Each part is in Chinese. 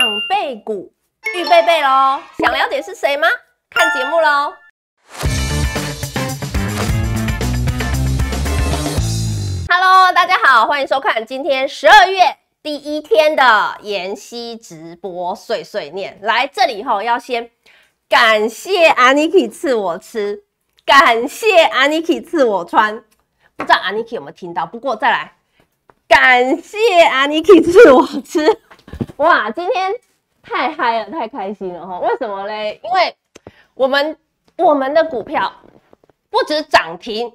长辈骨，预备备喽！想了解是谁吗？看节目喽！Hello，大家好，欢迎收看今天十二月第一天的妍希直播碎碎念。来这里以后，要先感谢 n i k i 赐我吃，感谢 n i k i 赐我穿。不知道 a n i k i 有没有听到？不过再来，感谢 n i k i 赐我吃。哇，今天太嗨了，太开心了哈！为什么嘞？因为我们我们的股票不止涨停，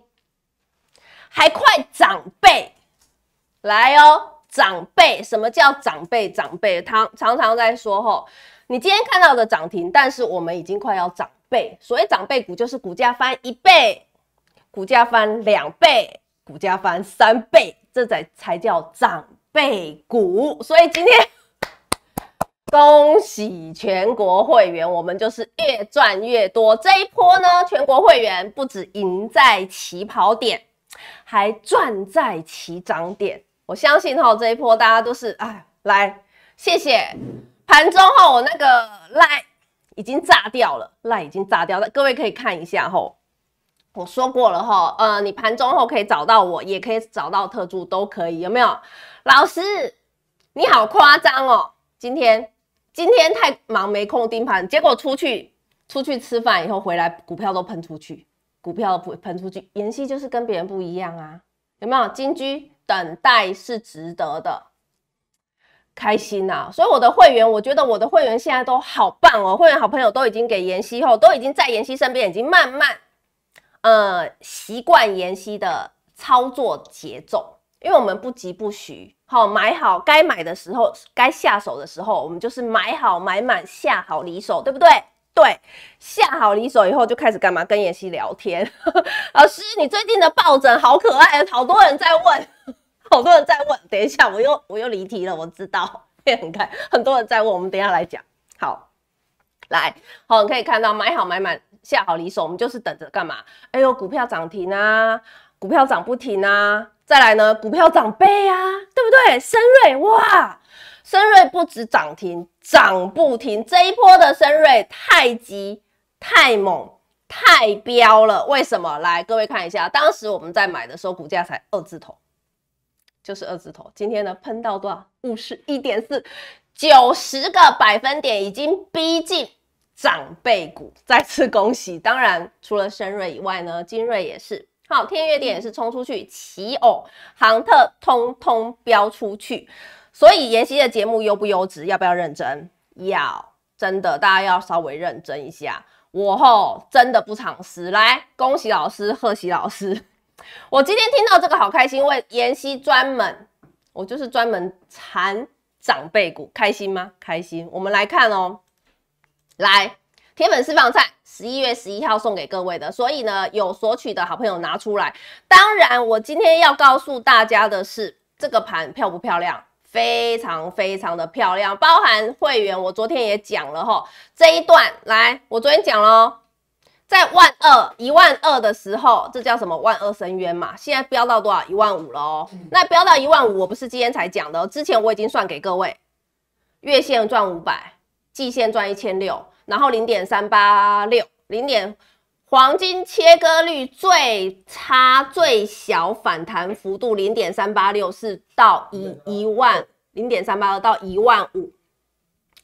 还快涨倍，来哦，涨倍！什么叫涨倍？涨倍，常常常在说吼，你今天看到的涨停，但是我们已经快要涨倍。所谓涨倍股，就是股价翻一倍，股价翻两倍，股价翻三倍，这才才叫涨倍股。所以今天。恭喜全国会员，我们就是越赚越多。这一波呢，全国会员不止赢在起跑点，还赚在起涨点。我相信哈，这一波大家都是哎，来谢谢。盘中后我那个赖已经炸掉了，赖已经炸掉。了，各位可以看一下哈，我说过了哈，呃，你盘中后可以找到我，也可以找到特助，都可以，有没有？老师你好夸张哦，今天。今天太忙没空盯盘，结果出去出去吃饭以后回来，股票都喷出去，股票喷出去。妍希就是跟别人不一样啊，有没有？金居等待是值得的，开心啊！所以我的会员，我觉得我的会员现在都好棒哦，会员好朋友都已经给妍希后，都已经在妍希身边，已经慢慢呃习惯妍希的操作节奏。因为我们不急不徐，好买好该买的时候，该下手的时候，我们就是买好买满下好离手，对不对？对，下好离手以后就开始干嘛？跟妍希聊天。老师，你最近的抱枕好可爱，好多人在问，好多人在问。等一下，我又我又离题了，我知道，变 很开。很多人在问，我们等下来讲。好，来，好，可以看到买好买满下好离手，我们就是等着干嘛？哎呦，股票涨停啊！股票涨不停啊，再来呢，股票涨背啊，对不对？深瑞哇，深瑞不止涨停，涨不停。这一波的深瑞太急、太猛、太飙了。为什么？来，各位看一下，当时我们在买的时候，股价才二字头，就是二字头。今天呢，喷到多少？五十一点四，九十个百分点，已经逼近长辈股。再次恭喜。当然，除了深瑞以外呢，金瑞也是。好，天月点也是冲出去，奇偶航特通通飙出去，所以妍希的节目优不优质？要不要认真？要，真的，大家要稍微认真一下。我吼，真的不常失。来，恭喜老师，贺喜老师。我今天听到这个好开心，因为妍希专门，我就是专门踩长辈股，开心吗？开心。我们来看哦，来。铁粉私房菜，十一月十一号送给各位的，所以呢，有索取的好朋友拿出来。当然，我今天要告诉大家的是，这个盘漂不漂亮？非常非常的漂亮。包含会员，我昨天也讲了哈。这一段来，我昨天讲了，在万二一万二的时候，这叫什么万二深渊嘛？现在飙到多少？一万五了哦。那飙到一万五，我不是今天才讲的，之前我已经算给各位，月线赚五百，季线赚一千六。然后零点三八六，零点黄金切割率最差最小反弹幅度零点三八六，是到一一万零点三八六到一万五，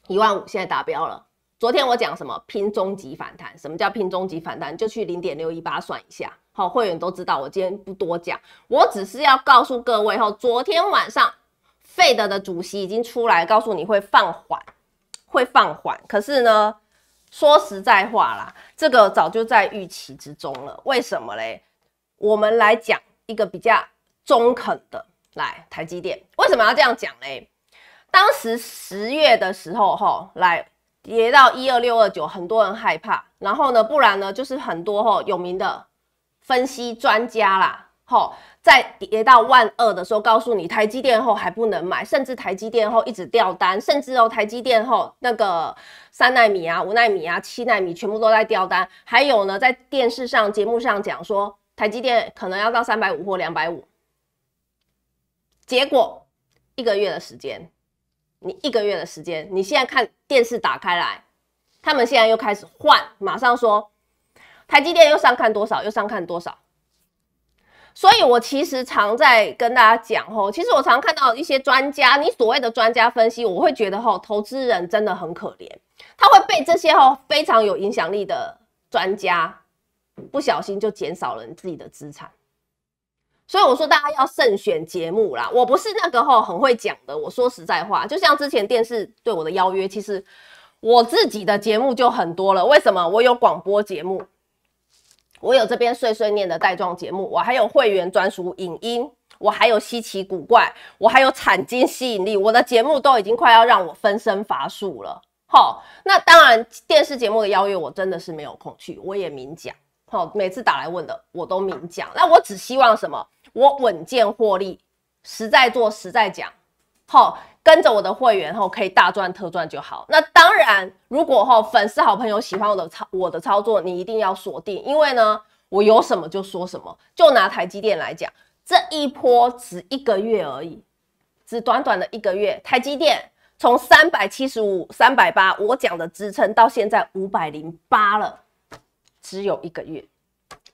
一万五现在达标了。昨天我讲什么拼终极反弹？什么叫拼终极反弹？就去零点六一八算一下。好，会员都知道，我今天不多讲，我只是要告诉各位，后昨天晚上费德的主席已经出来告诉你会放缓，会放缓。可是呢？说实在话啦，这个早就在预期之中了。为什么嘞？我们来讲一个比较中肯的，来台积电为什么要这样讲嘞？当时十月的时候，哈，来跌到一二六二九，很多人害怕，然后呢，不然呢，就是很多哈有名的分析专家啦。后，在跌到万二的时候，告诉你台积电后还不能买，甚至台积电后一直掉单，甚至哦，台积电后那个三纳米啊、五纳米啊、七纳米全部都在掉单。还有呢，在电视上节目上讲说，台积电可能要到三百五或两百五。结果一个月的时间，你一个月的时间，你现在看电视打开来，他们现在又开始换，马上说台积电又上看多少，又上看多少。所以，我其实常在跟大家讲吼，其实我常看到一些专家，你所谓的专家分析，我会觉得吼，投资人真的很可怜，他会被这些吼非常有影响力的专家不小心就减少了你自己的资产。所以我说大家要慎选节目啦，我不是那个吼很会讲的，我说实在话，就像之前电视对我的邀约，其实我自己的节目就很多了，为什么？我有广播节目。我有这边碎碎念的带状节目，我还有会员专属影音，我还有稀奇古怪，我还有产金吸引力，我的节目都已经快要让我分身乏术了。好，那当然电视节目的邀约我真的是没有空去，我也明讲。好，每次打来问的我都明讲。那我只希望什么？我稳健获利，实在做实在讲。后跟着我的会员后可以大赚特赚就好。那当然，如果吼，粉丝好朋友喜欢我的操我的操作，你一定要锁定，因为呢，我有什么就说什么。就拿台积电来讲，这一波只一个月而已，只短短的一个月，台积电从三百七十五、三百八，我讲的支撑到现在五百零八了，只有一个月。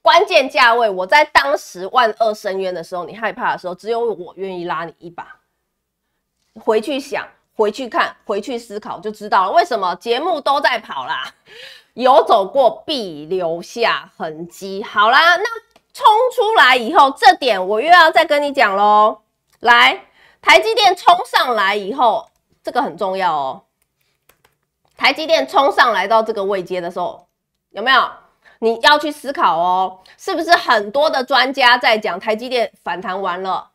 关键价位，我在当时万二深渊的时候，你害怕的时候，只有我愿意拉你一把。回去想，回去看，回去思考，就知道了为什么节目都在跑啦。有走过必留下痕迹。好啦，那冲出来以后，这点我又要再跟你讲喽。来，台积电冲上来以后，这个很重要哦。台积电冲上来到这个位阶的时候，有没有？你要去思考哦，是不是很多的专家在讲台积电反弹完了？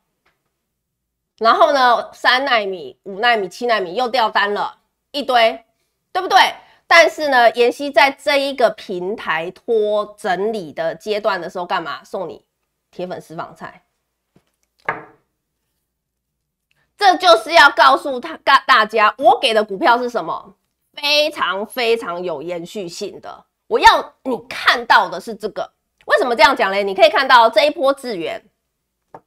然后呢，三纳米、五纳米、七纳米又掉单了一堆，对不对？但是呢，妍希在这一个平台拖整理的阶段的时候，干嘛送你铁粉私房菜？这就是要告诉他大大家，我给的股票是什么？非常非常有延续性的。我要你看到的是这个。为什么这样讲嘞？你可以看到这一波资源。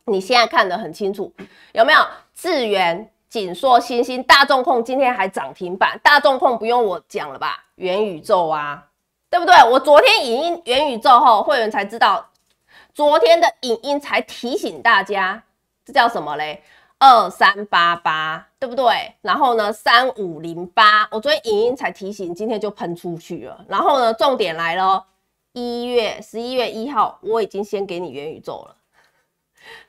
你现在看得很清楚，有没有？智源、锦硕、星星、大众控，今天还涨停板。大众控不用我讲了吧？元宇宙啊，对不对？我昨天影音元宇宙后，会员才知道，昨天的影音才提醒大家，这叫什么嘞？二三八八，对不对？然后呢，三五零八，我昨天影音才提醒，今天就喷出去了。然后呢，重点来了，一月十一月一号，我已经先给你元宇宙了。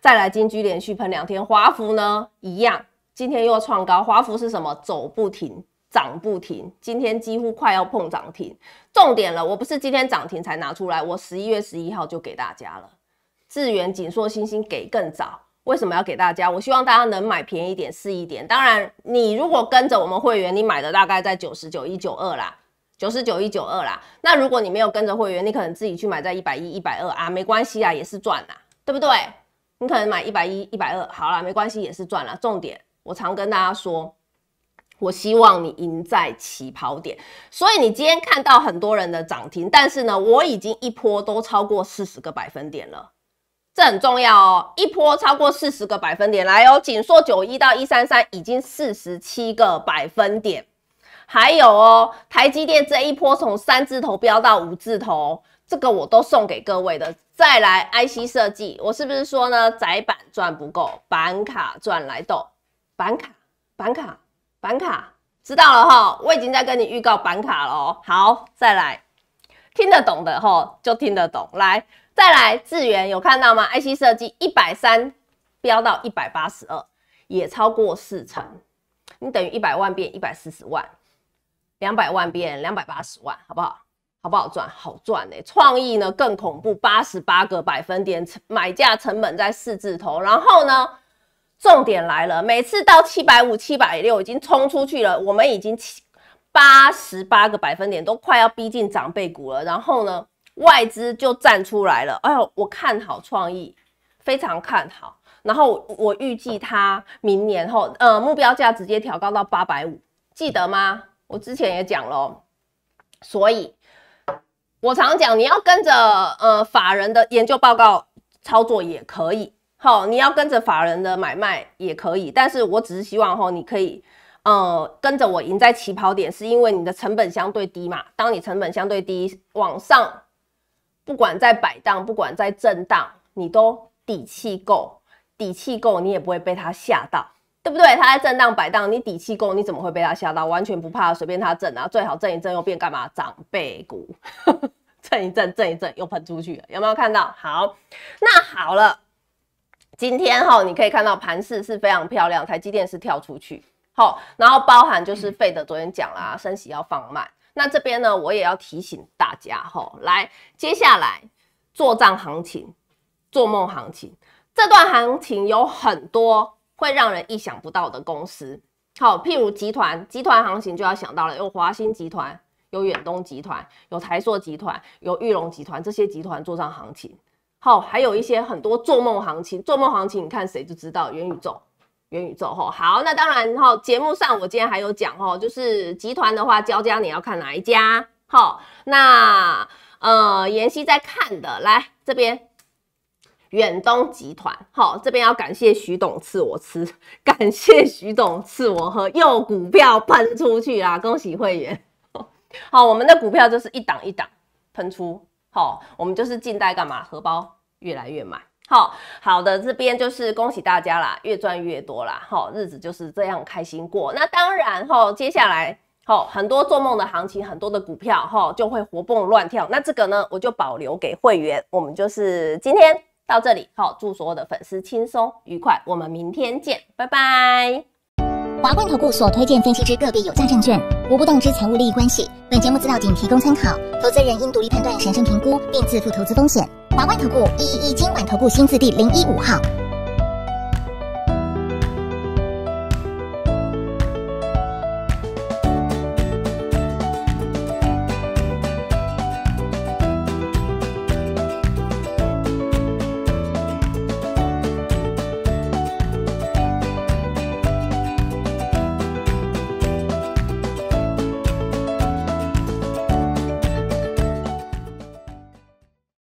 再来金居连续喷两天，华孚呢一样，今天又创高。华孚是什么？走不停，涨不停。今天几乎快要碰涨停，重点了，我不是今天涨停才拿出来，我十一月十一号就给大家了。智远、锦硕、星星给更早，为什么要给大家？我希望大家能买便宜点，试一点。当然，你如果跟着我们会员，你买的大概在九十九一九二啦，九十九一九二啦。那如果你没有跟着会员，你可能自己去买在一百一、一百二啊，没关系啊，也是赚啦，对不对？你可能买一百一、一百二，好了，没关系，也是赚了。重点，我常跟大家说，我希望你赢在起跑点。所以你今天看到很多人的涨停，但是呢，我已经一波都超过四十个百分点了，这很重要哦。一波超过四十个百分点，来哦，锦硕九一到一三三已经四十七个百分点，还有哦，台积电这一波从三字头飙到五字头。这个我都送给各位的，再来 IC 设计，我是不是说呢？窄板赚不够，板卡赚来斗，板卡板卡板卡，知道了哈，我已经在跟你预告板卡喽。好，再来听得懂的哈就听得懂，来再来智源有看到吗？IC 设计一百三飙到一百八十二，也超过四成，你等于一百万变一百四十万，两百万变两百八十万，好不好？好不好赚？好赚嘞！创意呢更恐怖，八十八个百分点，买价成本在四字头。然后呢，重点来了，每次到七百五、七百六已经冲出去了，我们已经八十八个百分点都快要逼近长辈股了。然后呢，外资就站出来了，哎呦，我看好创意，非常看好。然后我预计它明年后，呃，目标价直接调高到八百五，记得吗？我之前也讲了，所以。我常讲，你要跟着呃法人的研究报告操作也可以，好，你要跟着法人的买卖也可以，但是我只是希望哈，你可以呃跟着我赢在起跑点，是因为你的成本相对低嘛。当你成本相对低，往上不管在摆荡，不管在震荡，你都底气够，底气够，你也不会被它吓到。对不对？他在震荡摆荡，你底气够，你怎么会被他吓到？完全不怕，随便他震啊！最好震一震又变干嘛？长辈股震一震，震一震又喷出去，有没有看到？好，那好了，今天哈，你可以看到盘势是非常漂亮，台积电是跳出去，好，然后包含就是费德昨天讲啦，升息要放慢。那这边呢，我也要提醒大家哈，来，接下来做账行情、做梦行情，这段行情有很多。会让人意想不到的公司，好，譬如集团，集团行情就要想到了，有华兴集团，有远东集团，有台塑集团，有裕隆集团，这些集团做上行情，好，还有一些很多做梦行情，做梦行情你看谁就知道，元宇宙，元宇宙，吼，好，那当然哈，节目上我今天还有讲哈，就是集团的话，交加你要看哪一家，好，那呃，妍希在看的，来这边。远东集团，好，这边要感谢徐董赐我吃，感谢徐董赐我喝，又股票喷出去啦，恭喜会员。好，我们的股票就是一档一档喷出，好，我们就是近代干嘛，荷包越来越满。好，好的，这边就是恭喜大家啦，越赚越多啦，好，日子就是这样开心过。那当然，哈，接下来，哈，很多做梦的行情，很多的股票，哈，就会活蹦乱跳。那这个呢，我就保留给会员，我们就是今天。到这里，好，祝所有的粉丝轻松愉快，我们明天见，拜拜。华冠投顾所推荐分析之个别有价证券，无不当之财务利益关系。本节目资料仅提供参考，投资人应独立判断、审慎评估，并自负投资风险。华冠投顾一一一经管投顾新字第零一五号。